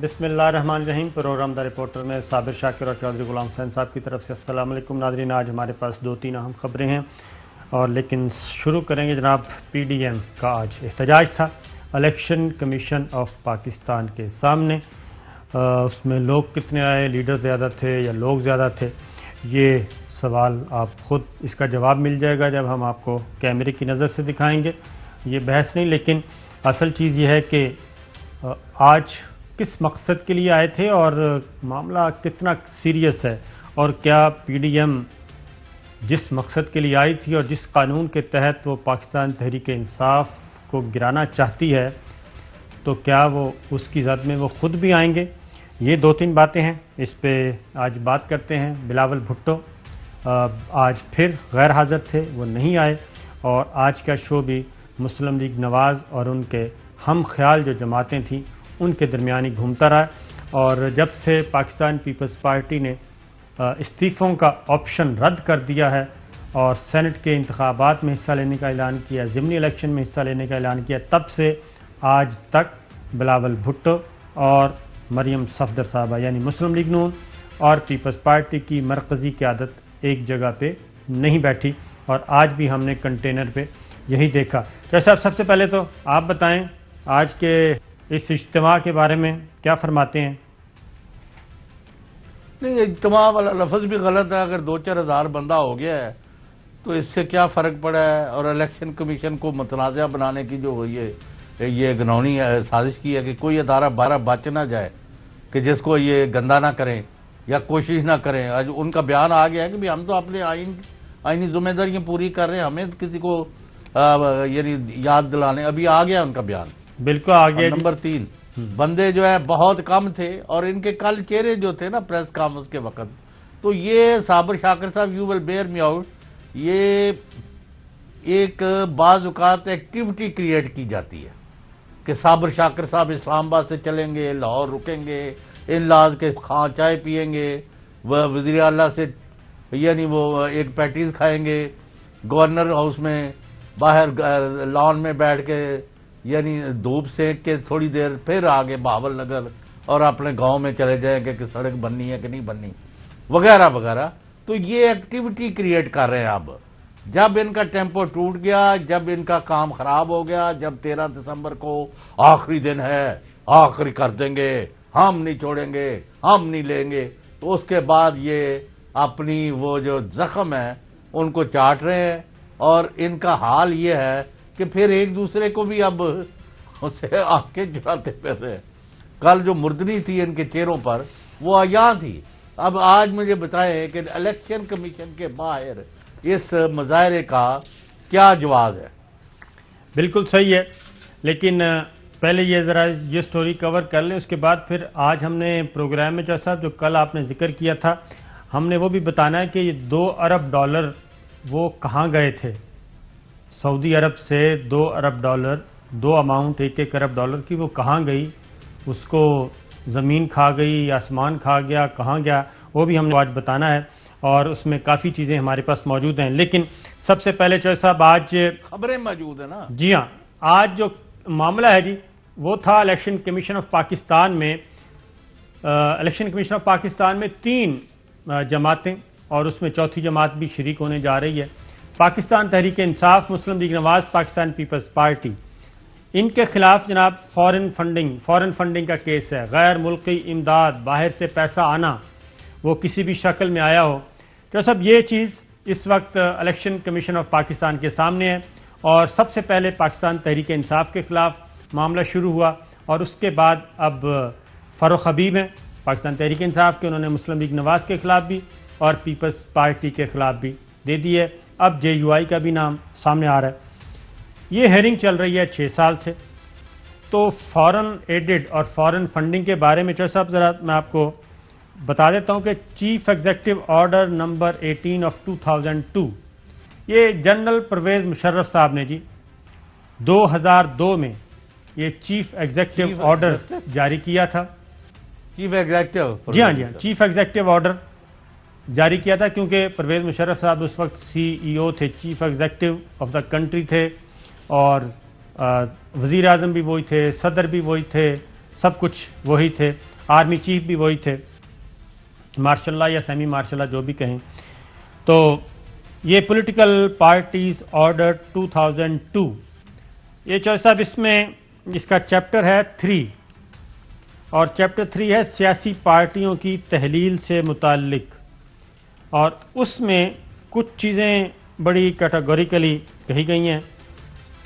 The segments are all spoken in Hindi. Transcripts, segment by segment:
बिसमीम प्रोग्राम द रिपोर्टर में साबिर शाकिर और चौधरी गुलाम हुसैन साहब की तरफ से असलम नादरीन आज हमारे पास दो तीन अहम खबरें हैं और लेकिन शुरू करेंगे जनाब पी डी एम का आज एहतजाज था इलेक्शन कमीशन ऑफ पाकिस्तान के सामने आ, उसमें लोग कितने आए लीडर ज़्यादा थे या लोग ज़्यादा थे ये सवाल आप ख़ुद इसका जवाब मिल जाएगा जब हम आपको कैमरे की नज़र से दिखाएंगे ये बहस नहीं लेकिन असल चीज़ यह है कि आज किस मकसद के लिए आए थे और मामला कितना सीरियस है और क्या पीडीएम जिस मकसद के लिए आई थी और जिस कानून के तहत वो पाकिस्तान तहरीक इंसाफ को गिराना चाहती है तो क्या वो उसकी जद में वो खुद भी आएंगे ये दो तीन बातें हैं इस पर आज बात करते हैं बिलावल भुट्टो आज फिर गैर हाजिर थे वो नहीं आए और आज का शो भी मुस्लिम लीग नवाज़ और उनके हम ख्याल जो जमातें थीं उनके दरमियान ही घूमता रहा और जब से पाकिस्तान पीपल्स पार्टी ने इस्तीफ़ों का ऑप्शन रद्द कर दिया है और सेनेट के इंतबात में हिस्सा लेने का ऐलान किया ज़मनी इलेक्शन में हिस्सा लेने का ऐलान किया तब से आज तक बिलावल भुट्टो और मरियम सफदर साहबा यानी मुस्लिम लीग नून और पीपल्स पार्टी की मरकज़ी क्यादत एक जगह पे नहीं बैठी और आज भी हमने कंटेनर पे यही देखा जैसे आप सबसे पहले तो आप बताएं आज के इस इज्तम के बारे में क्या फरमाते हैं नहीं इज्तम वाला लफज भी गलत है अगर दो चार हज़ार बंदा हो गया है तो इससे क्या फ़र्क पड़ा है और इलेक्शन कमीशन को मतनाज़ बनाने की जो ये ये घनौनी साजिश की है कि कोई अदारा बारह बच ना जाए कि जिसको ये गंदा ना करें या कोशिश ना करें आज उनका बयान आ गया है कि भाई हम तो अपने आइन आइनी जिम्मेदारियाँ पूरी कर रहे हैं हमें किसी को यानी याद दिलाने अभी आ गया उनका बयान बिल्कुल आगे नंबर तीन बंदे जो है बहुत कम थे और इनके कल चेहरे जो थे ना प्रेस कॉन्फ्रेंस के वक्त तो ये साबर शाकर साहब you will bear me out ये एक बाज़ात एक्टिविटी क्रिएट की जाती है कि साबर शाकर साहब इस्लामाबाद से चलेंगे लाहौर रुकेंगे इन लाज के खा चाय पियेंगे वह वजीर अला से यानी वो एक पैटीज खाएंगे गवर्नर हाउस में बाहर लॉन में बैठ के यानी धूप सेक के थोड़ी देर फिर आगे बावल नगर और अपने गांव में चले जाएंगे कि सड़क बननी है कि नहीं बननी वगैरह वगैरह तो ये एक्टिविटी क्रिएट कर रहे हैं अब जब इनका टेम्पो टूट गया जब इनका काम खराब हो गया जब तेरह दिसंबर को आखिरी दिन है आखिरी कर देंगे हम नहीं छोड़ेंगे हम नहीं लेंगे तो उसके बाद ये अपनी वो जो जख्म है उनको चाट रहे हैं और इनका हाल ये है कि फिर एक दूसरे को भी अब उसे आके जुड़ाते फिर रहे कल जो मुर्दनी थी इनके चेहरों पर वो यहाँ थी अब आज मुझे बताएं कि इलेक्शन कमीशन के बाहर इस मुजाहरे का क्या जवाब है बिल्कुल सही है लेकिन पहले ये ज़रा ये स्टोरी कवर कर ले उसके बाद फिर आज हमने प्रोग्राम में जैसा जो कल आपने जिक्र किया था हमने वो भी बताना है कि ये दो अरब डॉलर वो कहाँ गए थे सऊदी अरब से दो अरब डॉलर दो अमाउंट एक एक अरब डॉलर की वो कहाँ गई उसको ज़मीन खा गई आसमान खा गया कहाँ गया वो भी हम आज बताना है और उसमें काफ़ी चीज़ें हमारे पास मौजूद हैं लेकिन सबसे पहले चौधरी साहब आज खबरें मौजूद है ना जी हाँ आज जो मामला है जी वो था इलेक्शन कमीशन ऑफ पाकिस्तान में इलेक्शन कमीशन ऑफ पाकिस्तान में तीन जमातें और उसमें चौथी जमात भी शरीक होने जा रही है Pakistan Tehreek Insaf Muslim League Nawaz Pakistan Peoples Party इनके खिलाफ जनाब फॉरेन फंडिंग फॉरेन फंडिंग का केस है गैर मुल्की इमदाद बाहर से पैसा आना वो किसी भी शक्ल में आया हो तो सब ये चीज़ इस वक्त इलेक्शन कमीशन ऑफ पाकिस्तान के सामने है और सबसे पहले पाकिस्तान तहरीक इंसाफ के ख़िलाफ़ मामला शुरू हुआ और उसके बाद अब फ़रुख हबीब हैं पाकिस्तान तहरीक इंसाफ के उन्होंने मुस्लिम लीग नवाज़ के ख़िलाफ़ भी और पीपल्स पार्टी के ख़िलाफ़ भी दे दी है अब जे का भी नाम सामने आ रहा है ये हेरिंग चल रही है छः साल से तो फॉरेन एडेड और फॉरेन फंडिंग के बारे में चौधरी साहब ज़रा मैं आपको बता देता हूँ कि chief executive order number 18 of 2002 ये जनरल परवेज़ मुशर्रफ साहब ने जी 2002 में ये चीफ एग्जेक्टिव ऑर्डर जारी किया था चीफ एग्जेक्टिव जी हाँ जी हाँ चीफ एग्जेक्टिव ऑर्डर जारी किया था क्योंकि परवेज़ मुशर्रफ साहब उस वक्त सीईओ e थे chief executive of the country थे और वज़ी अजम भी वही थे सदर भी वही थे सब कुछ वही थे आर्मी चीफ भी वही थे मार्शल या सेमी मार्शल जो भी कहें तो ये पॉलिटिकल पार्टीज़ ऑर्डर 2002 ये चौधरी साहब इसमें इसका चैप्टर है थ्री और चैप्टर थ्री है सियासी पार्टियों की तहलील से मुतलक और उसमें कुछ चीज़ें बड़ी कैटेगोरिकली कही गई हैं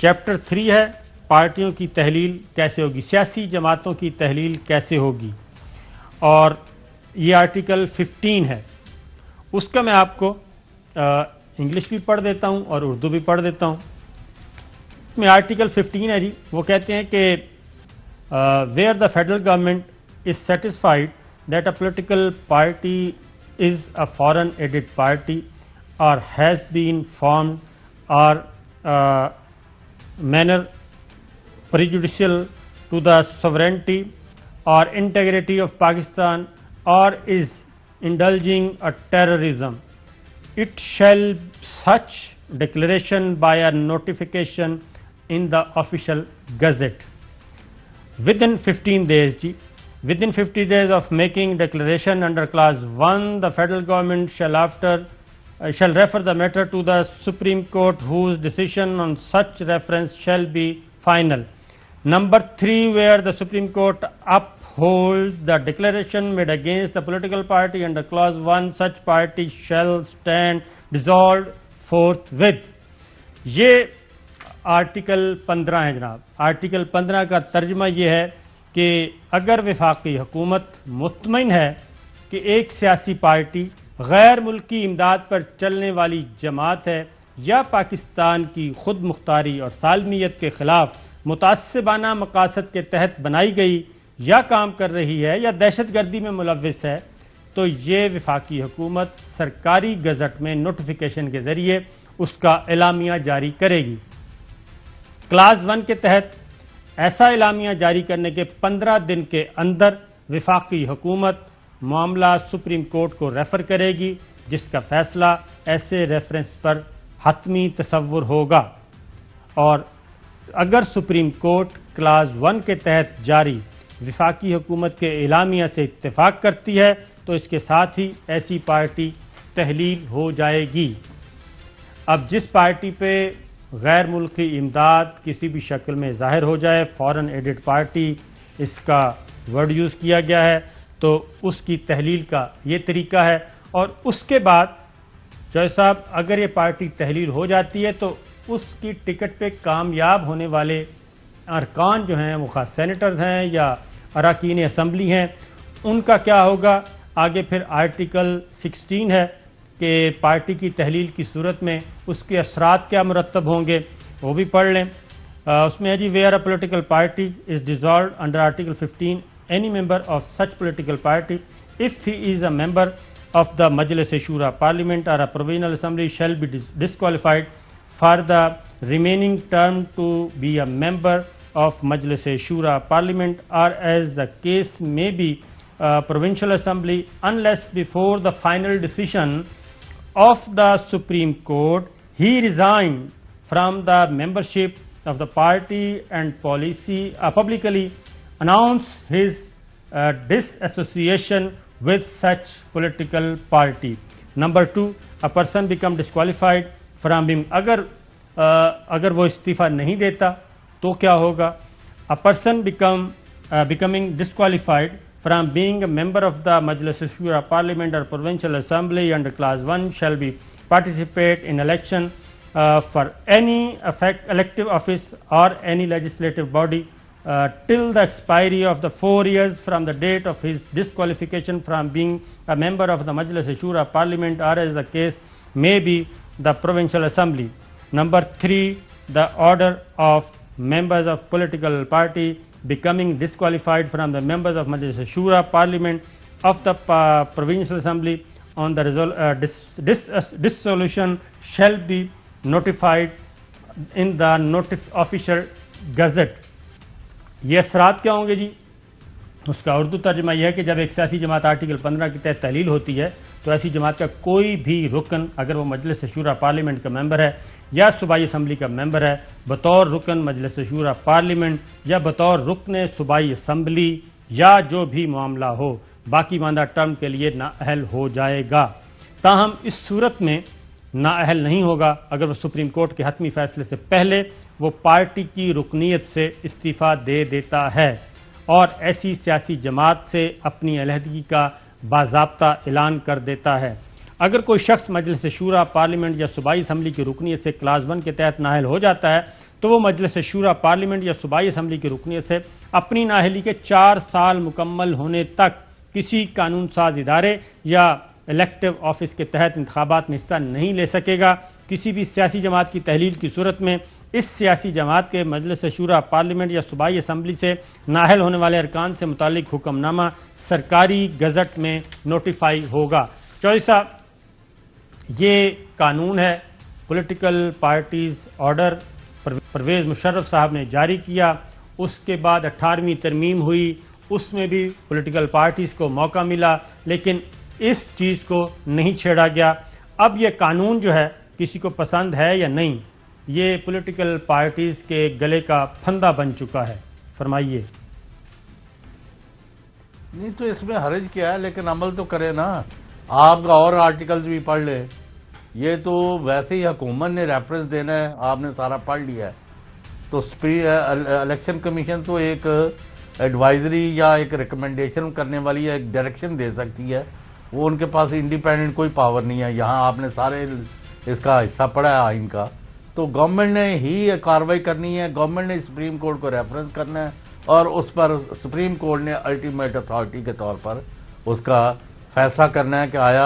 चैप्टर थ्री है पार्टियों की तहलील कैसे होगी सियासी जमातों की तहलील कैसे होगी और ये आर्टिकल 15 है उसका मैं आपको इंग्लिश भी पढ़ देता हूँ और उर्दू भी पढ़ देता हूँ में आर्टिकल 15 है जी वो कहते हैं कि where the federal government is satisfied that a political party is a foreign aided party or has been formed or uh, manner prejudicial to the sovereignty or integrity of Pakistan or is indulging a terrorism. It shall such declaration by a notification in the official gazette within 15 days Within 50 days of making declaration under clause 1, the federal government shall after uh, shall refer the matter to the Supreme Court whose decision on such reference shall be final. Number 3 where the Supreme Court upholds the declaration made against the political party under clause 1 such party shall stand dissolved forthwith. ये आर्टिकल 15 है जनाब आर्टिकल 15 का तर्जमा ये है कि अगर विफाकी हुकूमत मुतमिन है कि एक सियासी पार्टी गैर मुल्की इमदाद पर चलने वाली जमात है या पाकिस्तान की खुद मुख्तारी और सालमियत के ख़िलाफ़ मुतासबाना मकासद के तहत बनाई गई या काम कर रही है या दहशत गर्दी में मुलविस है तो ये विफाकी हुकूमत सरकारी गज़ट में नोटिफिकेशन के ज़रिए उसका एलामिया जारी करेगी क्लास वन के तहत ऐसा इलामिया जारी करने के पंद्रह दिन के अंदर विफाकी हुकूमत मामला सुप्रीम कोर्ट को रेफर करेगी जिसका फैसला ऐसे रेफरेंस पर हतमी तस्वुर होगा और अगर सुप्रीम कोर्ट क्लास वन के तहत जारी विफाकी हुकूमत के इलामिया से इतफाक़ करती है तो इसके साथ ही ऐसी पार्टी तहलील हो जाएगी अब जिस पार्टी पे गैर मुल्की इमदाद किसी भी शक्ल में ज़ाहिर हो जाए फ़ौरन एडिड पार्टी इसका वर्ड यूज़ किया गया है तो उसकी तहलील का ये तरीका है और उसके बाद जॉय साहब अगर ये पार्टी तहलील हो जाती है तो उसकी टिकट पे कामयाब होने वाले अरकान जो हैं वो खास सैनिटर्स हैं या अरकान असम्बली हैं उनका क्या होगा आगे फिर आर्टिकल 16 है कि पार्टी की तहलील की सूरत में उसके असरात क्या मरतब होंगे वो भी पढ़ लें आ, उसमें है जी where a political party is dissolved under article 15 any member of such political party if he is a member of the Majlis Shura parliament or a provincial assembly shall be disqualified for the remaining term to be a member of Majlis Shura parliament or as the case may be provincial assembly unless before the final final of the Supreme Court, he resigned from the membership of the party and policy uh, publicly announced his uh, disassociation with such political party. Number 2 a person become disqualified from him. agar uh, agar wo istifa nahi deta to kya hoga A person become uh, becoming disqualified from being a member of the Majlis Shura Parliament or Provincial Assembly under Clause 1 shall be participate in election uh, for any effect, elective office or any legislative body uh, till the expiry of the four years from the date of his disqualification from being a member of the Majlis Shura Parliament or as the case may be the Provincial Assembly. Number 3. The order of members of political party becoming disqualified from the members of Majlis Shura Parliament of the uh, Provincial Assembly on the resol uh, dis dis uh, dissolution shall be notified in the notif official gazette. ये असरात क्या होंगे जी उसका उर्दू तर्जमा यह है कि जब एक सियासी जमात आर्टिकल 15 के तहत तहलील होती है तो ऐसी जमात का कोई भी रुकन अगर वो मजलिस शूरा पार्लियामेंट का मेंबर है या सूबाई असम्बली का मेंबर है बतौर रुकन मजलिस शूरा पार्लियामेंट या बतौर रुकन सूबाई असम्बली या जो भी मामला हो बाकी मादा टर्म के लिए नाअहल हो जाएगा ताहम इस सूरत में नाअहल नहीं होगा अगर वह सुप्रीम कोर्ट के हतमी फैसले से पहले वो पार्टी की रुकनीत से इस्तीफ़ा दे देता है और ऐसी सियासी जमात से अपनी अलहदगी का बाबा ऐलान कर देता है अगर कोई शख्स मजलिस शूरा पार्लियामेंट या सूबाई असम्बली की रुकनीत से क्लास वन के तहत नाहल हो जाता है तो वो मजलिस शूरा पार्लियामेंट या सूबाई असम्बली की रुकनीत से अपनी नाहली के चार साल मुकम्मल होने तक किसी कानून साज इदारे या इलेक्टिव ऑफिस के तहत इंतबात में हिस्सा नहीं ले सकेगा किसी भी सियासी जमात की तहलील की सूरत में इस सियासी जमात के मजलिस शुरा पार्लियामेंट या सूबाई असम्बली से नाहल होने वाले अरकान से मुतक हुक्मनामा सरकारी गजट में नोटिफाई होगा चौसा ये कानून है political parties order Pervez Musharraf साहब ने जारी किया उसके बाद अट्ठारहवीं तरमीम हुई उसमें भी पॉलिटिकल पार्टीज़ को मौका मिला लेकिन इस चीज़ को नहीं छेड़ा गया अब यह कानून जो है किसी को पसंद है या नहीं ये पॉलिटिकल पार्टीज़ के गले का फंदा बन चुका है फरमाइए नहीं तो इसमें हरज क्या है लेकिन अमल तो करे ना आप और आर्टिकल्स भी पढ़ ले ये तो वैसे ही हुकूमत ने रेफरेंस देना है आपने सारा पढ़ लिया है तो इलेक्शन कमीशन तो एक एडवाइजरी या एक रिकमेंडेशन करने वाली या एक डायरेक्शन दे सकती है वो उनके पास इंडिपेंडेंट कोई पावर नहीं है यहाँ आपने सारे इसका हिस्सा पड़ा है आइन का तो गवर्नमेंट ने ही ये कार्रवाई करनी है गवर्नमेंट ने सुप्रीम कोर्ट को रेफरेंस करना है और उस पर सुप्रीम कोर्ट ने अल्टीमेट अथॉरिटी के तौर पर उसका फैसला करना है कि आया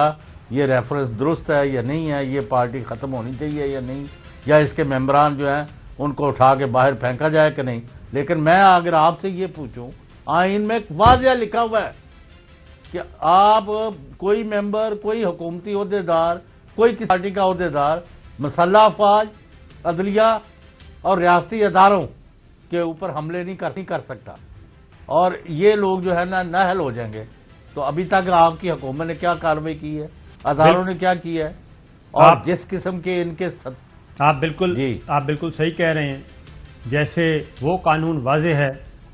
ये रेफरेंस दुरुस्त है या नहीं है ये पार्टी ख़त्म होनी चाहिए या नहीं या इसके मेम्बरान जो हैं उनको उठा के बाहर फेंका जाए कि नहीं लेकिन मैं अगर आपसे ये पूछूं आइन में वाजिया लिखा हुआ है कि आप कोई मेंबर कोई हुकूमती अहदेदार कोई किसी पार्टी का अहदेदार मसल्ला अफवाज अदलिया और रियाती अदारों के ऊपर हमले नहीं कर नहीं कर सकता और ये लोग जो है ना नहल हो जाएंगे तो अभी तक आपकी हुकूमत ने क्या कार्रवाई की है अदारों ने क्या किया है और जिस किस्म के इनके सत... आप बिल्कुल आप बिल्कुल सही कह रहे हैं जैसे वो कानून वाज है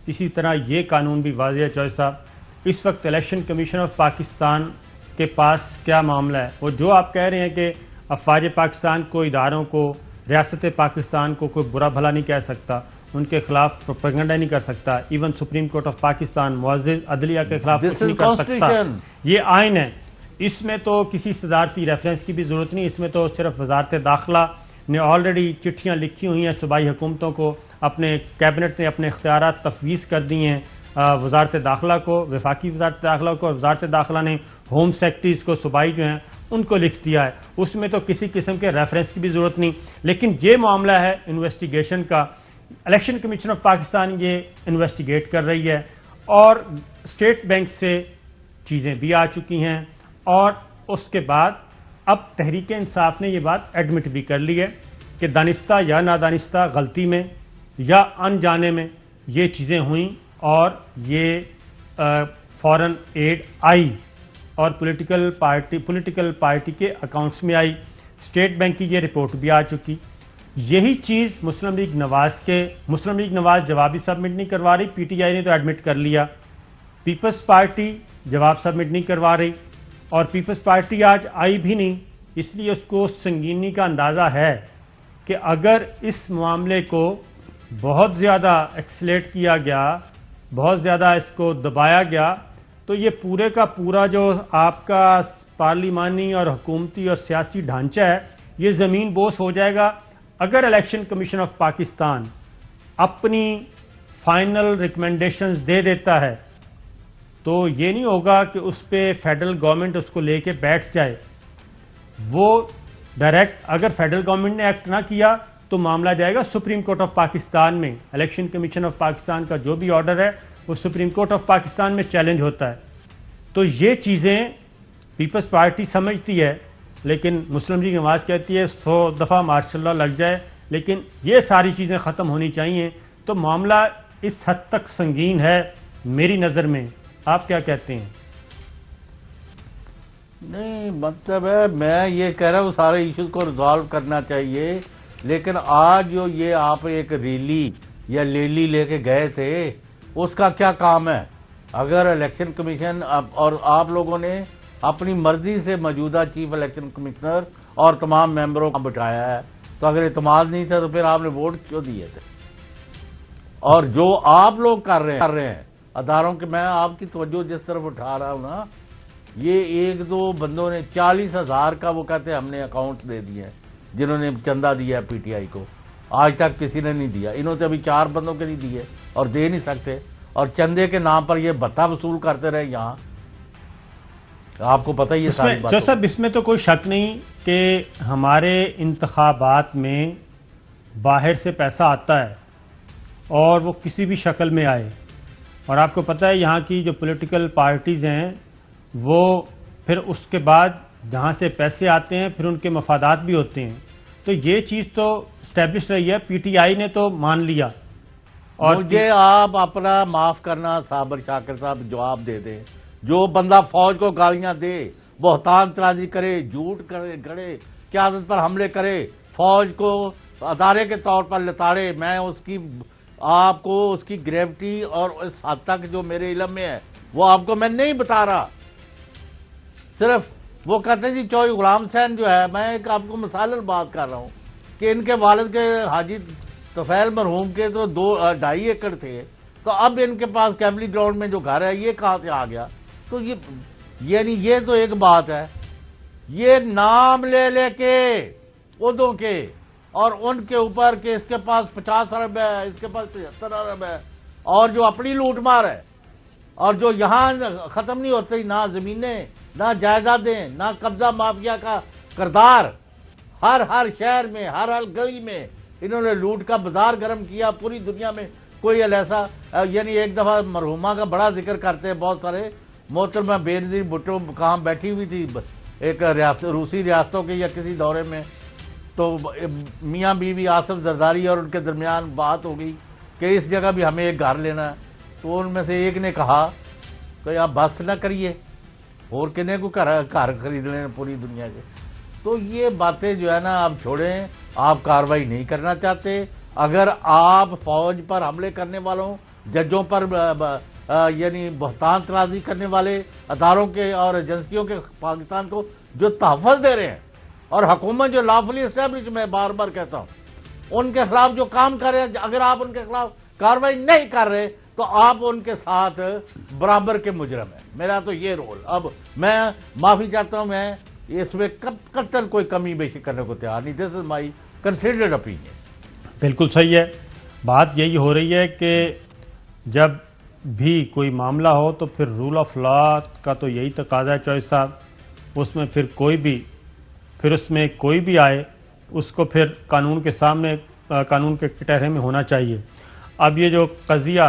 इसी तरह ये कानून भी वाज है चौधरी साहब इस वक्त इलेक्शन कमीशन ऑफ पाकिस्तान के पास क्या मामला है वो जो आप कह रहे हैं कि अफवाज पाकिस्तान को इदारों को रियासत पाकिस्तान को कोई बुरा भला नहीं कह सकता उनके खिलाफ प्रोपेगेंडा नहीं कर सकता even supreme court of Pakistan अदलिया के खिलाफ कुछ नहीं कर सकता ये आयन है इसमें तो किसी सदारती रेफरेंस की भी ज़रूरत नहीं इसमें तो सिर्फ वजारत दाखिला ने ऑलरेडी चिट्ठियाँ लिखी हुई हैं सूबाई हुकूमतों को अपने कैबिनेट ने अपने इख्तियार तफवीज़ कर दिए हैं वजारत दाखिला को वफाकी वजारत दाखिला को और वजारत दाखिला ने होम सेक्रटरीज को सूबाई जो हैं उनको लिख दिया है उसमें तो किसी किस्म के रेफरेंस की भी ज़रूरत नहीं लेकिन ये मामला है इन्वेस्टिगेशन का इलेक्शन कमीशन ऑफ पाकिस्तान ये इन्वेस्टिगेट कर रही है और स्टेट बैंक से चीज़ें भी आ चुकी हैं और उसके बाद अब तहरीक इंसाफ ने ये बात एडमिट भी कर ली है कि दानिस्ता या नादानिस्ता गलती में या अनजाने में ये चीज़ें हुई और ये फ़ौरन एड आई और पॉलिटिकल पार्टी पॉलिटिकल पार्टी के अकाउंट्स में आई स्टेट बैंक की ये रिपोर्ट भी आ चुकी यही चीज़ मुस्लिम लीग नवाज़ के मुस्लिम लीग नवाज़ जवाब ही सबमिट नहीं करवा रही पीटीआई ने तो एडमिट कर लिया पीपल्स पार्टी जवाब सबमिट नहीं करवा रही और पीपल्स पार्टी आज आई भी नहीं इसलिए उसको संगीनी का अंदाज़ा है कि अगर इस मामले को बहुत ज़्यादा एक्सलेट किया गया बहुत ज़्यादा इसको दबाया गया तो ये पूरे का पूरा जो आपका पार्लिमानी और हुकूमती और सियासी ढांचा है ये ज़मीन बोस हो जाएगा अगर इलेक्शन कमीशन ऑफ पाकिस्तान अपनी फाइनल रिकमेंडेशंस दे देता है तो ये नहीं होगा कि उस पर फेडरल गवर्नमेंट उसको लेके बैठ जाए वो डायरेक्ट अगर फेडरल गवर्नमेंट ने एक्ट ना किया तो मामला जाएगा सुप्रीम कोर्ट ऑफ पाकिस्तान में इलेक्शन कमीशन ऑफ पाकिस्तान का जो भी ऑर्डर है वो सुप्रीम कोर्ट ऑफ पाकिस्तान में चैलेंज होता है तो ये चीज़ें पीपल्स पार्टी समझती है लेकिन मुस्लिम लीग नवाज नमाज कहती है सौ दफ़ा मार्शल लग जाए लेकिन ये सारी चीज़ें ख़त्म होनी चाहिए तो मामला इस हद तक संगीन है मेरी नज़र में आप क्या कहते हैं नहीं मतलब है मैं ये कह रहा हूँ सारे इश्यूज को रिजॉल्व करना चाहिए लेकिन आज जो ये आप एक रैली या लेली लेके गए थे उसका क्या काम है अगर इलेक्शन कमीशन और आप लोगों ने अपनी मर्जी से मौजूदा चीफ इलेक्शन कमिश्नर और तमाम मेंबरों को बिठाया है तो अगर इतमाद नहीं था तो फिर आपने वोट क्यों दिए थे और जो आप लोग कर रहे हैं कर रहे हैं अदारों के मैं आपकी तवज्जो जिस तरफ उठा रहा हूं ना ये एक दो बंदों ने चालीस हजार का वो कहते हमने अकाउंट दे दिए जिन्होंने चंदा दिया पीटीआई को आज तक किसी ने नहीं दिया इन्होंने तो अभी चार बंदों के नहीं दिए और दे नहीं सकते और चंदे के नाम पर ये भत्ता वसूल करते रहे यहाँ आपको पता ही है जो सब इसमें तो कोई शक नहीं कि हमारे इंतबात में बाहर से पैसा आता है और वो किसी भी शक्ल में आए और आपको पता है यहाँ की जो पॉलिटिकल पार्टीज़ हैं वो फिर उसके बाद जहाँ से पैसे आते हैं फिर उनके मफादात भी होते हैं तो ये चीज तो स्टैब्लिश रही है पीटीआई ने तो मान लिया और मुझे आप अपना माफ करना साबर शाकर साहब जवाब दे दे जो बंदा फौज को गालियां दे बोहतान तराजी करे झूठ करे गड़े क्यादत पर हमले करे फौज को अदारे के तौर पर लताड़े मैं उसकी आपको उसकी ग्रेविटी और इस हद तक जो मेरे इलम में है वो आपको मैं नहीं बता रहा सिर्फ वो कहते हैं जी चौ गुलाम हुसैन जो है मैं एक आपको मिसाल बात कर रहा हूँ कि इनके वालद के हाजी तफैल मरहूम के तो दो ढाई एकड़ थे तो अब इनके पास कैमली ग्राउंड में जो घर है ये कहाँ से आ गया तो ये यानी ये तो एक बात है ये नाम ले लेके उदों के और उनके ऊपर के इसके पास पचास अरब है इसके पास पचहत्तर अरब है और जो अपनी लूट मार है और जो यहाँ खत्म नहीं होती ना जमीनें ना जायदादें ना कब्जा माफिया का करदार हर हर शहर में हर हर गली में इन्होंने लूट का बाजार गर्म किया पूरी दुनिया में कोई ऐसा यानी एक दफ़ा मरहुमा का बड़ा जिक्र करते हैं बहुत सारे मोहतरमा बेनजीर भुट्टो कहाँ बैठी हुई थी एक रियास रूसी रियासतों के या किसी दौरे में तो मियाँ बीवी आसफ जरदारी और उनके दरमियान बात हो गई कि इस जगह भी हमें एक घर लेना है तो उनमें से एक ने कहा कि आप बस ना करिए और किन्ने को घर घर खरीद लेने पूरी दुनिया के तो ये बातें जो है ना आप छोड़ें आप कार्रवाई नहीं करना चाहते अगर आप फौज पर हमले करने वालों जजों पर यानी बहतान तराजी करने वाले अदारों के और एजेंसियों के पाकिस्तान को जो तहफ़ दे रहे हैं और हुकूमत जो लाफली इस्टेब्लिश मैं बार बार कहता हूँ उनके खिलाफ जो काम कर रहे हैं अगर आप उनके खिलाफ कार्रवाई नहीं कर रहे तो आप उनके साथ बराबर के मुजरम हैं मेरा तो ये रोल अब मैं माफ़ी चाहता हूँ मैं इसमें कब कत्ल कोई कमी बेशी करने को तैयार नहीं this is my considered opinion बिल्कुल सही है बात यही हो रही है कि जब भी कोई मामला हो तो फिर रूल ऑफ लॉ का तो यही तकाजा है चॉइस साहब उसमें फिर कोई भी फिर उसमें कोई भी आए उसको फिर कानून के सामने कानून के कटहरे में होना चाहिए अब ये जो कज़िया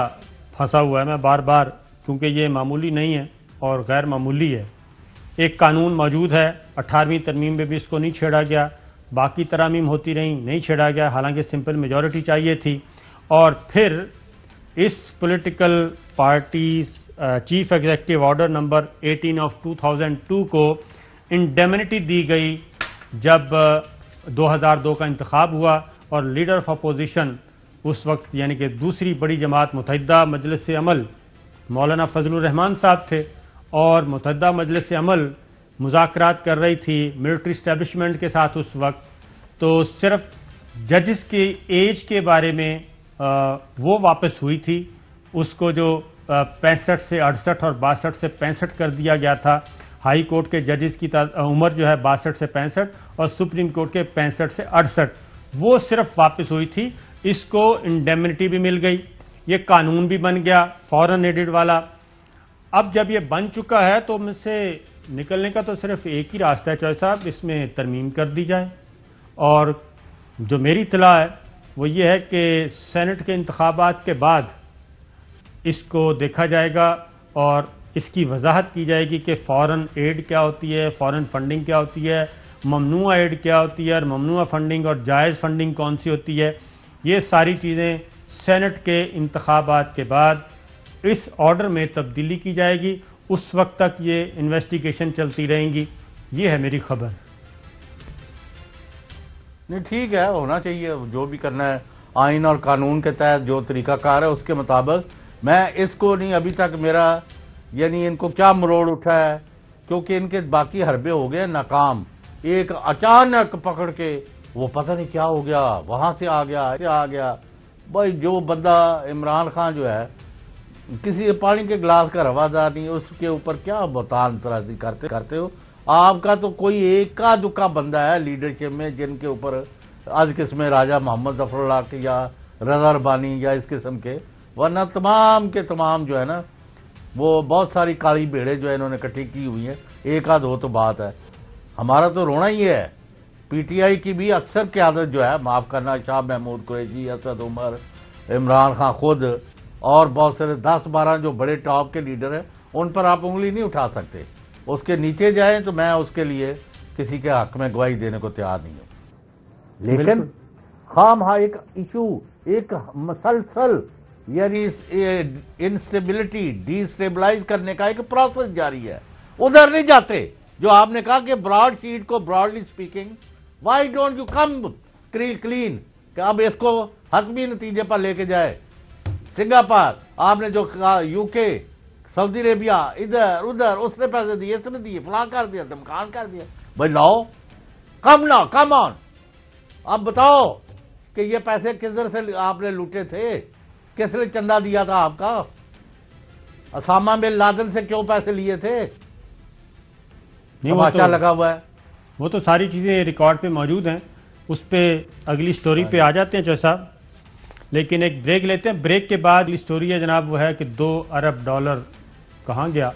फंसा हुआ है मैं बार बार क्योंकि ये मामूली नहीं है और गैर मामूली है एक कानून मौजूद है अट्ठारहवीं तरमीम में भी इसको नहीं छेड़ा गया बाकी तरामीम होती रहीं नहीं छेड़ा गया हालांकि सिंपल मेजॉरिटी चाहिए थी और फिर इस political party chief executive order number 18 of 2002 को इंडेमिनिटी दी गई जब 2002 का इंतखब हुआ और लीडर ऑफ अपोजिशन उस वक्त यानी कि दूसरी बड़ी जमात मुतहदा मजलिस अमल मौलाना फजलरहमान साहब थे और मुतहदा मजलिस अमल मुजाकर कर रही थी मिलिट्री इस्टेबलिशमेंट के साथ उस वक्त तो सिर्फ जजिस के एज के बारे में आ, वो वापस हुई थी उसको जो पैंसठ से अड़सठ और बासठ से पैंसठ कर दिया गया था हाई कोर्ट के जजेस की उम्र जो है बासठ से पैंसठ और सुप्रीम कोर्ट के पैंसठ से अड़सठ वो सिर्फ वापस हुई थी इसको इंडेमिनिटी भी मिल गई ये कानून भी बन गया फॉरेन एडिड वाला अब जब ये बन चुका है तो मुझसे निकलने का तो सिर्फ एक ही रास्ता है चौधरी साहब इसमें तरमीम कर दी जाए और जो मेरी तला है वो ये है कि सेनेट के इंतबात के बाद इसको देखा जाएगा और इसकी वजाहत की जाएगी कि फ़ॉरन एड क्या होती है फ़ॉरन फंडिंग क्या होती है ममनू एड क्या होती है और ममनू फंडिंग और जायज़ फंडिंग कौन सी होती है ये सारी चीज़ें सेनेट के इंतबात के बाद इस ऑर्डर में तब्दीली की जाएगी उस वक्त तक ये इन्वेस्टिगेशन चलती रहेंगी ये है मेरी खबर नहीं ठीक है होना चाहिए जो भी करना है आइन और कानून के तहत जो तरीकाकार है उसके मुताबिक मैं इसको नहीं अभी तक मेरा यानी इनको क्या मरोड़ उठा है क्योंकि इनके बाकी हरबे हो गए नाकाम एक अचानक पकड़ के वो पता नहीं क्या हो गया वहां से आ गया से आ गया भाई जो बंदा इमरान खान जो है किसी पानी के गिलास का रवादार नहीं उसके ऊपर क्या बतान तराजी करते करते हो आपका तो कोई एका दुक्का बंदा है लीडरशिप में जिनके ऊपर आज किस्म राजा मोहम्मद जफरुल्ला के या रजा रबानी या इस किस्म के वरना तमाम के तमाम जो है ना वो बहुत सारी काली भेड़े जो है इन्होंने इकट्ठी की हुई हैं एक आध हो तो बात है हमारा तो रोना ही है पीटीआई की भी अक्सर क्यादत जो है माफ़ करना शाह महमूद कुरैशी असद उमर इमरान खान खुद और बहुत सारे दस बारह जो बड़े टॉप के लीडर हैं उन पर आप उंगली नहीं उठा सकते उसके नीचे जाएं तो मैं उसके लिए किसी के हक में गवाही देने को तैयार नहीं हूँ लेकिन खाम हा एक इशू एक मसलसल यानी इनस्टेबिलिटी डिस्टेबलाइज करने का एक प्रोसेस जारी है उधर नहीं जाते जो आपने कहा कि ब्रॉड शीट को broadly speaking why don't you come clean कि अब इसको हतमी नतीजे पर लेके जाए सिंगापुर आपने जो कहा यूके सऊदी अरेबिया इधर उधर उसने पैसे दिए इसने दिए फला कर दिया धमकान कर दिया भाई लाओ कम ना कम ऑन अब बताओ कि ये पैसे किधर से आपने लूटे थे किसने चंदा दिया था आपका असामा में लादन से क्यों पैसे लिए थे नहीं अच्छा तो लगा हुआ है वो तो सारी चीज़ें रिकॉर्ड पे मौजूद हैं उस पर अगली स्टोरी पे आ जाते हैं चौह साहब लेकिन एक ब्रेक लेते हैं ब्रेक के बाद अगली स्टोरी है जनाब वो है कि दो अरब डॉलर कहाँ गया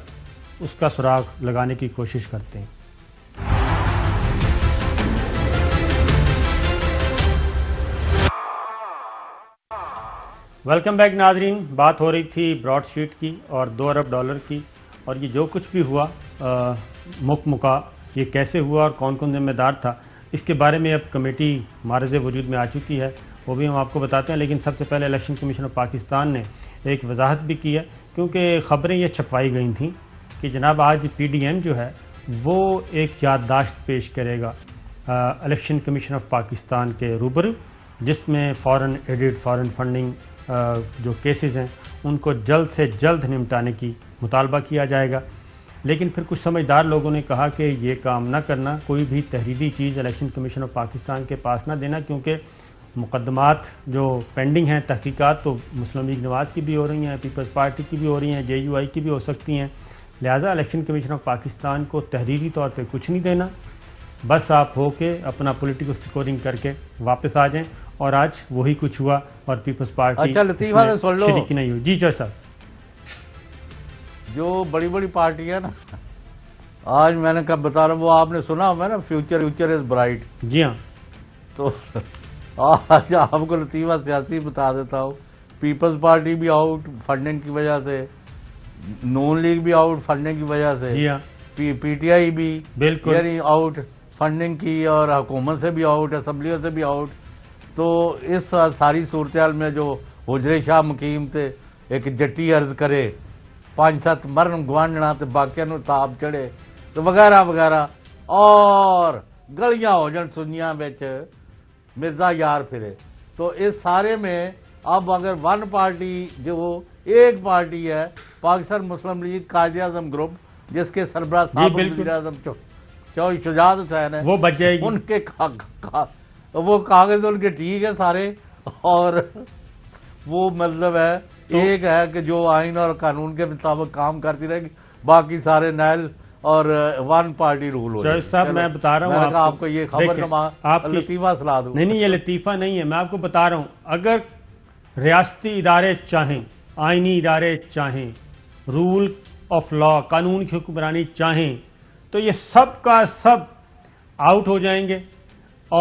उसका सुराग लगाने की कोशिश करते हैं वेलकम बैक नाजरीन बात हो रही थी ब्रॉडशीट की और दो अरब डॉलर की और ये जो कुछ भी हुआ मुख मुका ये कैसे हुआ और कौन कौन जिम्मेदार था इसके बारे में अब कमेटी मारज वजूद में आ चुकी है वो भी हम आपको बताते हैं लेकिन सबसे पहले इलेक्शन कमीशन ऑफ पाकिस्तान ने एक वजाहत भी की है क्योंकि ख़बरें ये छपवाई गई थी कि जनाब आज पी डी एम जो है वो एक याददाश्त पेश करेगा इलेक्शन कमीशन ऑफ पाकिस्तान के रूबरू जिसमें फ़ॉरन एडिड फ़ॉरन फंडिंग जो केसेस हैं उनको जल्द से जल्द निपटाने की मुतालबा किया जाएगा लेकिन फिर कुछ समझदार लोगों ने कहा कि ये काम ना करना कोई भी तहरीरी चीज़ इलेक्शन कमीशन ऑफ पाकिस्तान के पास ना देना क्योंकि मुकदमात जो पेंडिंग हैं तहकीक़ात तो मुस्लिम लीग नवाज़ की भी हो रही हैं पीपल्स पार्टी की भी हो रही हैं जे यू आई की भी हो सकती हैं लिहाजा इलेक्शन कमीशन ऑफ पाकिस्तान को तहरीरी तौर पर कुछ नहीं देना बस आप हो के अपना पॉलिटिकल स्कोरिंग करके वापस आ जाएं और आज वही कुछ हुआ और पीपल्स पार्टी अच्छा सुन लो नहीं हुई जी सर जो बड़ी बड़ी पार्टी है ना आज मैंने कब बता रहा वो आपने सुना होगा ना फ्यूचर फ्यूचर इज ब्राइट जी हाँ तो आज आपको लतीफ़ा सियासी बता देता हूँ पीपल्स पार्टी भी आउट फंडिंग की वजह से नून लीग भी आउट फंडिंग की वजह से जी पी, हाँ। पीटीआई भी बिल्कुल आउट फंडिंग की और हुकूमत से भी आउट असम्बलियों से भी आउट तो इस सारी सूरत में जो हजरे शाह मुकीम थे एक जट्टी अर्ज करे पांच सत मरण ਗਵਾਂਢਣਾ तो ਬਾਕੀਆਂ ताप चढ़े तो वगैरह वगैरह और ਔਰ हो जा सुनिया बच्चे मिर्जा यार फिरे तो इस सारे में अब अगर वन पार्टी जो एक पार्टी है पाकिस्तान मुस्लिम लीग काज अजम ग्रुप जिसके सरबरा साहब अजम चौ शुजात हुसैन है वो बच जाएगी उनके का, का, वो कागज उनके ठीक है सारे और वो मतलब है तो, एक है कि जो आइन और कानून के मुताबिक काम करती रहेगी बाकी सारे नैल और वन पार्टी रूल हो साहब मैं बता रहा हूँ आपको, ये खबर आप लतीफा सलाह दू नहीं नहीं ये अच्छा। लतीफा नहीं है मैं आपको बता रहा हूँ अगर रियाती इदारे चाहें आइनी इदारे चाहें रूल ऑफ लॉ कानून की हुक्मरानी चाहें तो ये सब का सब आउट हो जाएंगे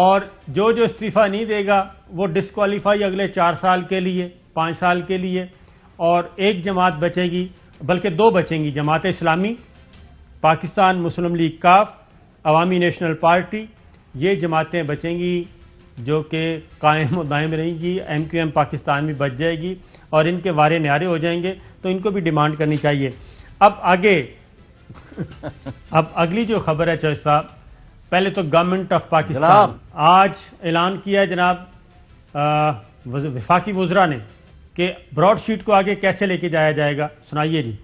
और जो जो इस्तीफ़ा नहीं देगा वो डिसक्वालीफाई अगले चार साल के लिए पाँच साल के लिए और एक जमात बचेगी बल्कि दो बचेंगी जमात इस्लामी पाकिस्तान मुस्लिम लीग काफ अवामी नेशनल पार्टी ये जमातें बचेंगी जो कि कायम और दायम रहेंगी एम क्यू एम पाकिस्तान भी बच जाएगी और इनके वारे न्यारे हो जाएंगे तो इनको भी डिमांड करनी चाहिए अब आगे अब अगली जो खबर है चौहस साहब पहले तो गवर्नमेंट ऑफ पाकिस्तान आज ऐलान किया है जनाब विफाकी वफाकी वजरा ने कि ब्रॉडशीट को आगे कैसे लेके जाया जाएगा सुनाइए जी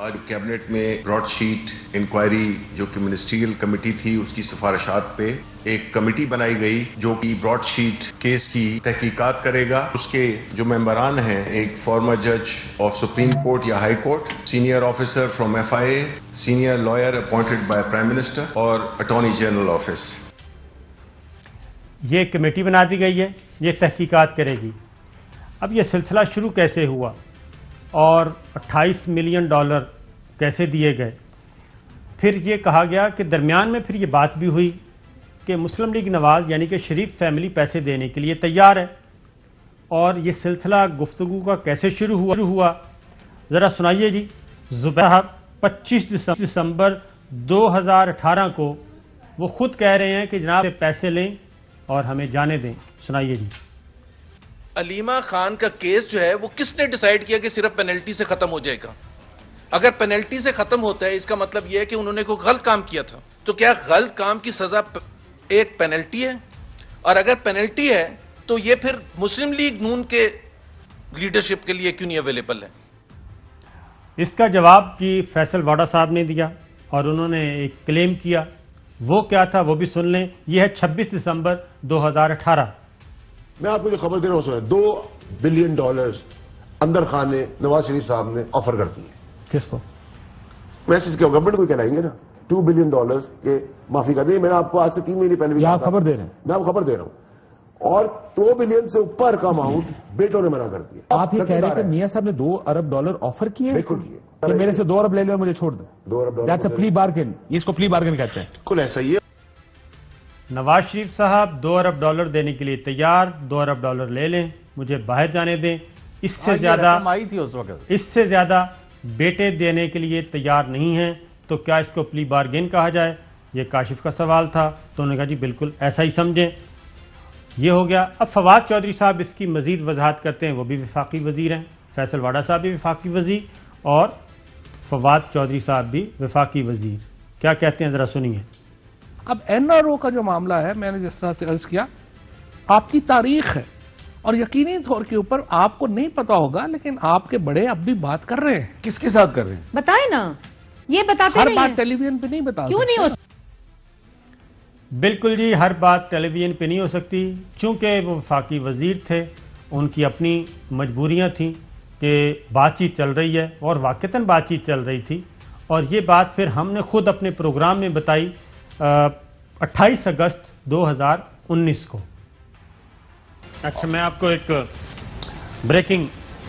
आज कैबिनेट में ब्रॉडशीट इंक्वायरी जो कि मिनिस्ट्रियल कमेटी थी उसकी सिफारिशात पे एक कमेटी बनाई गई जो कि ब्रॉडशीट केस की तहकीकात करेगा उसके जो मेम्बरान हैं एक फॉर्मर जज ऑफ सुप्रीम कोर्ट या high court senior officer from FIA senior lawyer appointed by prime minister और अटॉर्नी जनरल ऑफिस ये कमेटी बना दी गई है ये तहकीकात करेगी अब यह सिलसिला शुरू कैसे हुआ और 28 मिलियन डॉलर कैसे दिए गए फिर ये कहा गया कि दरमियान में फिर ये बात भी हुई कि मुस्लिम लीग नवाज़ यानी कि शरीफ फैमिली पैसे देने के लिए तैयार है और ये सिलसिला गुफ्तु का कैसे शुरू हुआ शुरू हुआ ज़रा सुनाइए जी जुबह पच्चीस दिसंबर 2018 को वो खुद कह रहे हैं कि जनाब पैसे लें और हमें जाने दें सुनाइए जी अलीमा खान का केस जो है वो किसने डिसाइड किया कि सिर्फ पेनल्टी से खत्म हो जाएगा अगर पेनल्टी से खत्म होता है इसका मतलब यह है कि उन्होंने कोई गलत काम किया था तो क्या गलत काम की सजा एक पेनल्टी है और अगर पेनल्टी है तो ये फिर मुस्लिम लीग नून के लीडरशिप के लिए क्यों नहीं अवेलेबल है इसका जवाब कि फैसल वाडा साहब ने दिया और उन्होंने एक क्लेम किया वो क्या था वो भी सुन लें यह है 26 दिसंबर 2018 मैं आपको जो खबर दे रहा हूँ सुना दो बिलियन डॉलर अंदर खान ने नवाज शरीफ साहब ने ऑफर कर दिए किसको मैसेज क्या गवर्नमेंट को कहलाएंगे ना टू बिलियन डॉलर के माफी कर दी मैंने आपको आज से तीन महीने पहले भी खबर दे रहे हैं मैं आपको खबर दे रहा हूँ और दो तो बिलियन से ऊपर का अमाउंट बेटो ने मना कर दिया आप ये कह रहे हैं मियाँ साहब ने दो अरब डॉलर ऑफर किए बिल्कुल किए मेरे से दो अरब ले लो मुझे छोड़ दो दो अरब डॉलर प्ली बार्गेन इसको प्ली बार्गेन कहते हैं बिल्कुल ऐसा ही है नवाज शरीफ साहब दो अरब डॉलर देने के लिए तैयार दो अरब डॉलर ले लें मुझे बाहर जाने दें इससे हाँ, ज़्यादा आई थी उस वक्त इससे ज़्यादा बेटे देने के लिए तैयार नहीं हैं तो क्या इसको प्ली बारगेन कहा जाए ये काशिफ का सवाल था तो उन्होंने कहा जी बिल्कुल ऐसा ही समझें यह हो गया अब फवाद चौधरी साहब इसकी मज़ीद वजाहत करते हैं वो भी विफाक़ी वजीर हैं फैसलवाड़ा साहब भी विफाक़ी वजीर और फवाद चौधरी साहब भी विफाक़ी वजीर क्या कहते हैं ज़रा सुनिए अब एनआरओ का जो मामला है मैंने जिस तरह से अर्ज किया आपकी तारीख है और यकीनी तौर के ऊपर आपको नहीं पता होगा लेकिन आपके बड़े अब भी बात कर रहे हैं किसके साथ कर रहे हैं बताए ना ये बताते हर बात टेलीविजन पे नहीं बता क्यों नहीं हो बिल्कुल जी हर बात टेलीविजन पे नहीं हो सकती चूंकि वो वफाकी वजीर थे उनकी अपनी मजबूरियां थी कि बातचीत चल रही है और वाकता बातचीत चल रही थी और ये बात फिर हमने खुद अपने प्रोग्राम में बताई 28 अगस्त 2019 को अच्छा मैं आपको एक ब्रेकिंग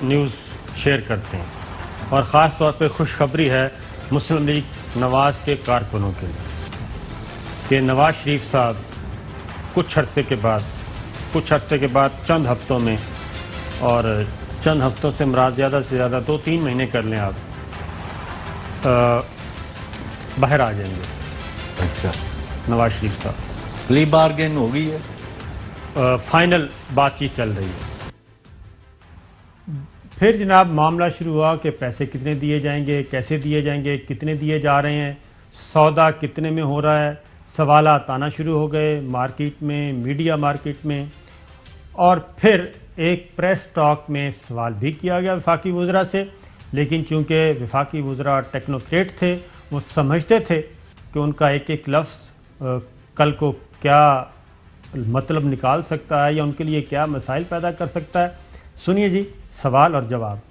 न्यूज़ शेयर करते हैं और ख़ास तौर पे खुशखबरी है मुस्लिम लीग नवाज के कारकुनों के लिए कि नवाज शरीफ साहब कुछ अरसे के बाद कुछ अरसे के बाद चंद हफ्तों में और चंद हफ्तों से मराज ज़्यादा से ज़्यादा दो तीन महीने कर लें आप बाहर आ जाएंगे अच्छा नवाज शरीफ साहब प्ली बारगेन हो गई है आ, फाइनल बातचीत चल रही है फिर जनाब मामला शुरू हुआ कि पैसे कितने दिए जाएंगे कैसे दिए जाएंगे कितने दिए जा रहे हैं सौदा कितने में हो रहा है सवाल आना शुरू हो गए मार्केट में मीडिया मार्केट में और फिर एक प्रेस टॉक में सवाल भी किया गया विफाकी वजरा से लेकिन चूंकि विफाकी वजरा टेक्नोक्रेट थे वो समझते थे कि उनका एक एक लफ्ज़ कल को क्या मतलब निकाल सकता है या उनके लिए क्या मसाइल पैदा कर सकता है सुनिए जी सवाल और जवाब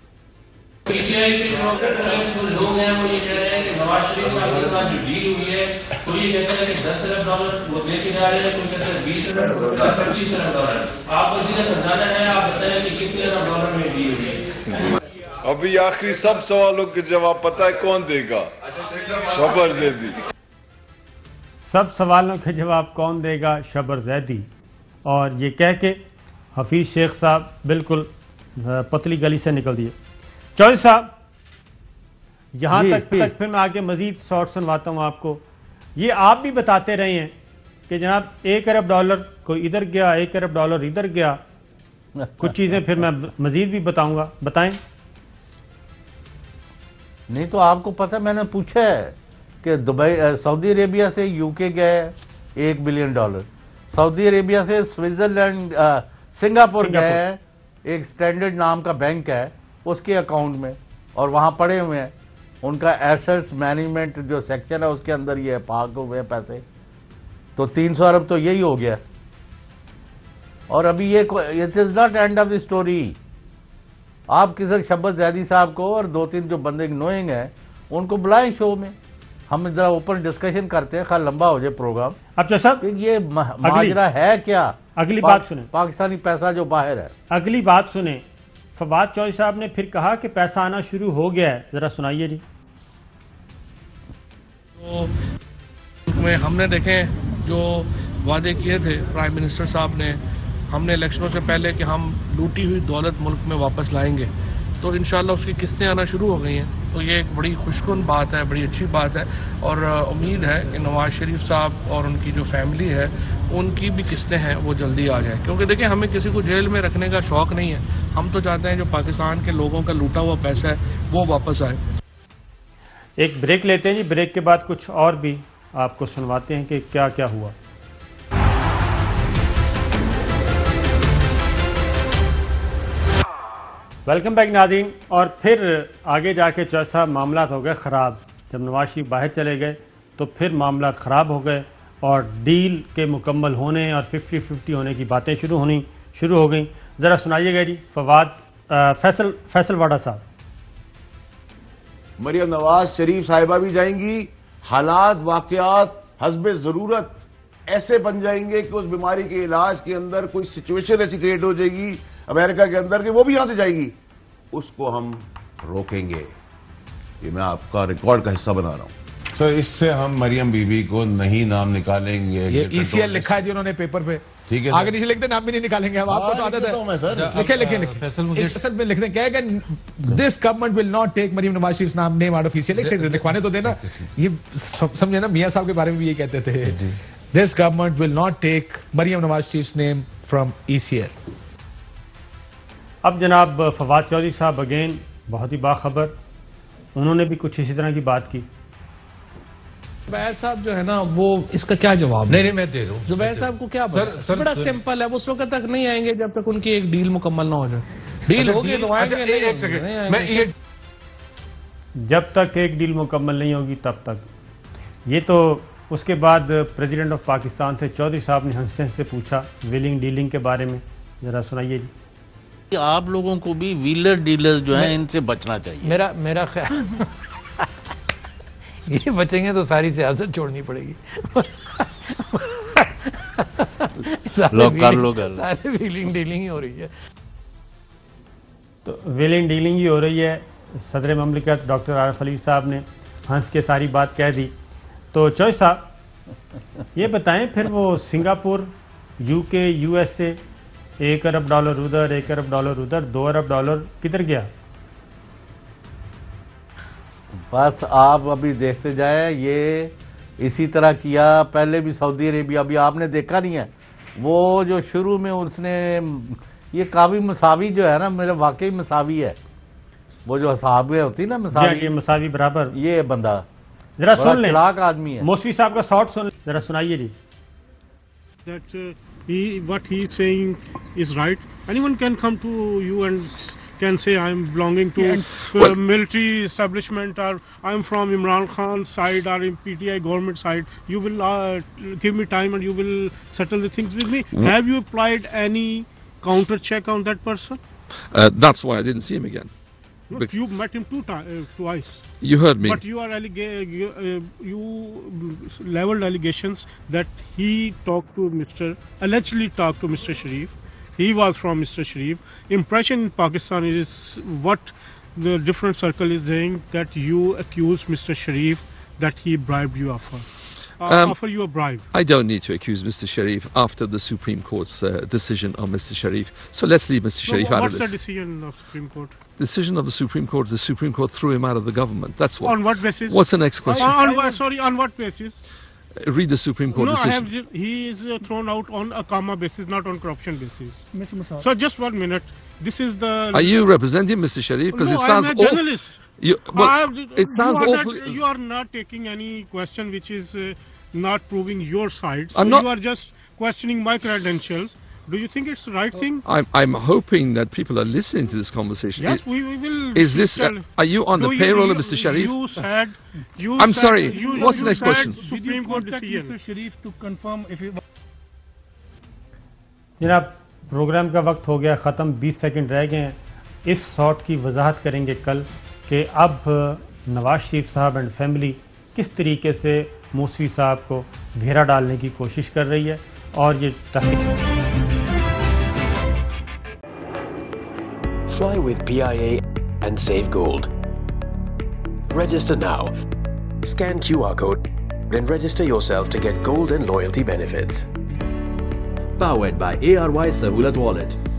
अभी आखिरी सब सवालों के जवाब पता है कौन देगा अच्छा, शबर जेदी सब सवालों के जवाब कौन देगा शबर जैदी और ये कह के हफीज़ शेख साहब बिल्कुल पतली गली से निकल दिए चौधरी साहब यहाँ तक तक फिर मैं आगे मजीद शॉर्ट सुनवाता हूँ आपको ये आप भी बताते रहे हैं कि जनाब एक अरब डॉलर कोई इधर गया एक अरब डॉलर इधर गया कुछ चीज़ें फिर मैं मजीद भी बताऊंगा बताएं नहीं तो आपको पता मैंने पूछा है कि दुबई सऊदी अरेबिया से यूके गए एक बिलियन डॉलर सऊदी अरेबिया से स्विट्जरलैंड सिंगापुर गए एक स्टैंडर्ड नाम का बैंक है उसके अकाउंट में और वहाँ पड़े हुए हैं उनका एसेट्स मैनेजमेंट जो सेक्शन है उसके अंदर ये पाक हुए हैं पैसे तो तीन सौ अरब तो यही हो गया और अभी ये it is not end of the story आप किसी शब्बत जैदी साहब को और दो तीन जो बंदे नोइंग हैं उनको बुलाएं शो में हम जरा ओपन डिस्कशन करते हैं खा लंबा हो जाए प्रोग्राम अच्छा साहब ये माजरा है क्या अगली बात सुने पाकिस्तानी पैसा जो बाहर है अगली बात सुने फवाद चौधरी साहब ने फिर कहा कि पैसा आना शुरू हो गया है जरा सुनाइए जी तो में हमने देखे जो वादे किए थे प्राइम मिनिस्टर साहब ने हमने इलेक्शनों से पहले कि हम लूटी हुई दौलत मुल्क में वापस लाएंगे तो इन उसकी किस्तें आना शुरू हो गई हैं तो ये एक बड़ी खुशकुन बात है बड़ी अच्छी बात है और उम्मीद है कि नवाज़ शरीफ साहब और उनकी जो फैमिली है उनकी भी किस्तें हैं वो जल्दी आ जाए क्योंकि देखिए हमें किसी को जेल में रखने का शौक़ नहीं है हम तो चाहते हैं जो पाकिस्तान के लोगों का लूटा हुआ पैसा है वो वापस आए एक ब्रेक लेते हैं जी ब्रेक के बाद कुछ और भी आपको सुनवाते हैं कि क्या क्या हुआ वेलकम बैक नादीन और फिर आगे जाके जज मामला हो गए ख़राब जब नवाज शरीफ बाहर चले गए तो फिर मामला ख़राब हो गए और डील के मुकम्मल होने और फिफ्टी फिफ्टी होने की बातें शुरू होनी शुरू हो गई ज़रा सुनाइएगा जी फवाद फैसल फैसल वाडा साहब मरियम नवाज शरीफ साहिबा भी जाएंगी हालात वाकयात हसब ज़रूरत ऐसे बन जाएंगे कि उस बीमारी के इलाज के अंदर कोई सिचुएशन ऐसी क्रिएट हो जाएगी अमेरिका के अंदर के वो भी यहां से जाएगी उसको हम रोकेंगे ये मैं आपका रिकॉर्ड का हिस्सा बना रहा हूं सर इससे हम मरियम बीबी को नहीं नाम निकालेंगे ये ईसीएल e लिखा है जिन्होंने पेपर पे ठीक है आगे नीचे लिखते नाम भी नहीं निकालेंगे हम आपको हाँ, तो आदत है लिखे लिखे फैसल में लिख कह गए this government will not take Maryam Nawaz Sharif नाम नेम आउट ऑफ ईसीएल लिखवाने तो देना ये समझे ना मियाँ साहब के बारे में भी ये कहते थे this government will not take Maryam Nawaz Sharif name from ECL अब जनाब फवाद चौधरी साहब अगेन बहुत ही बाखबर उन्होंने भी कुछ इसी तरह की बात की जुबैर साहब जो है ना वो इसका क्या जवाब नहीं नहीं मैं दे दूं जुबैर साहब को क्या सर, सर, बड़ा सर, सिंपल है वो उस वक्त तक नहीं आएंगे जब तक उनकी एक डील मुकम्मल ना हो जाए डील अच्छा, होगी तो, अच्छा, तो आएंगे जब तक एक डील मुकम्मल नहीं होगी तब तक ये तो उसके बाद प्रेसिडेंट ऑफ पाकिस्तान थे चौधरी साहब ने हंसते हंसते पूछा विलिंग डीलिंग के बारे में ज़रा सुनाइए जी आप लोगों को भी व्हीलर डीलर जो है इनसे बचना चाहिए मेरा मेरा ख्याल ये बचेंगे तो सारी सियासत छोड़नी पड़ेगी सारे व्हीलिंग डीलिंग ही हो रही है तो व्हीलिंग डीलिंग ही हो रही है सदर ममलिकत डॉक्टर आरफ अली साहब ने हंस के सारी बात कह दी तो चौस साहब ये बताएं फिर वो सिंगापुर यूके यूएसए एक अरब डॉलर उधर एक अरब डॉलर उधर दो अरब डॉलर किधर गया बस आप अभी देखते जाए ये इसी तरह किया पहले भी सऊदी अरेबिया अभी आपने देखा नहीं है वो जो शुरू में उसने ये काफी मसावी जो है ना मेरा वाकई मसावी है वो जो हसाब होती ना मसावी ये हाँ, मसावी बराबर ये बंदा जरा सुन ले आदमी है मोसी साहब का शॉर्ट सुन जरा सुनाइए जी uh, he what he is saying is right. Anyone can come to you and can say I'm belonging to yeah. military establishment or I'm from Imran Khan side or PTI government side. You will uh, give me time and you will settle the things with me. Mm. Have you applied any counter check on that person? Uh, that's why I didn't see him again. No, you met him two times, uh, twice. You heard me. But you are allega- uh, you mm, leveled allegations that he talked to Mr. allegedly talked to Mr. Sharif. He was from Mr. Sharif. Impression in Pakistan is what the different circle is saying that you accuse Mr. Sharif that he bribed you offer. Uh, um, offer you a bribe. I don't need to accuse Mr. Sharif after the Supreme Court's uh, decision on Mr. Sharif. So let's leave Mr. So Sharif out of this. What's the decision of Supreme Court? decision of the Supreme Court, the Supreme Court threw him out of the government. That's what. On what basis? What's the next question? On, on, sorry, on what basis? read the Supreme Court no, decision. I have, he is uh, thrown out on a comma basis, not on corruption basis. Mr. Musar. So just one minute. This is the. Are you representing Mr. Sharif? Because no, it sounds. I'm a journalist. You, well, have, it sounds you awfully. Not, you are not taking any question which is uh, not proving your side. So not, you are just questioning my credentials. Do you think it's the right thing? I'm, I'm hoping that people are listening to this conversation. Yes, is, we, will. Is this? Uh, are you on the you, payroll you, of Mr. Sharif? You said. You I'm said, sorry. You, What's you the next question? Supreme Court decision. Mr. Sharif to confirm if he. जनाब प्रोग्राम का वक्त हो गया ख़त्म 20 सेकंड रह गए हैं इस शॉट की वजाहत करेंगे कल कि अब नवाज शरीफ साहब एंड फैमिली किस तरीके से मूसवी साहब को घेरा डालने की कोशिश कर रही है और ये तहरीक Fly with PIA and save gold. Register now. Scan QR code and register yourself to get gold and loyalty benefits. Powered by ARY Sahulat Wallet.